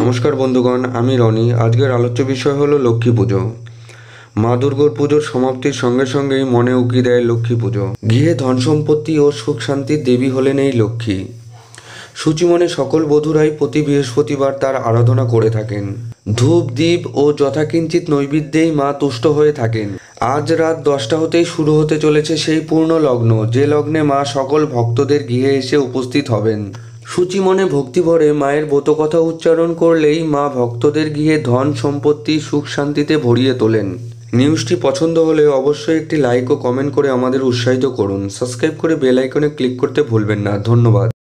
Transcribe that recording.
নমস্কার বন্ধুগণ আমি রনি আজকের আলোচ্য বিষয় হলো লক্ষ্মী পুজো মা দুর্গোর পুজোর সমাপ্তির সঙ্গে সঙ্গেই মনে উকি দেয় লক্ষ্মী পুজো গৃহে ধন সম্পত্তি ও সুখ শান্তির দেবী হলেন এই লক্ষ্মী সূচিমনে সকল বধুরাই প্রতি বৃহস্পতিবার তার আরাধনা করে থাকেন ধূপ দ্বীপ ও যথাকিঞ্চিত নৈবেদ্যেই মা তুষ্ট হয়ে থাকেন আজ রাত দশটা হতেই শুরু হতে চলেছে সেই পূর্ণ লগ্ন যে লগ্নে মা সকল ভক্তদের গৃহে এসে উপস্থিত হবেন সূচি মনে ভক্তিভরে মায়ের ব্রতকথা উচ্চারণ করলেই মা ভক্তদের গিয়ে ধন সম্পত্তি সুখ শান্তিতে ভরিয়ে তোলেন নিউজটি পছন্দ হলে অবশ্যই একটি লাইক ও কমেন্ট করে আমাদের উৎসাহিত করুন সাবস্ক্রাইব করে বেল আইকনে ক্লিক করতে ভুলবেন না ধন্যবাদ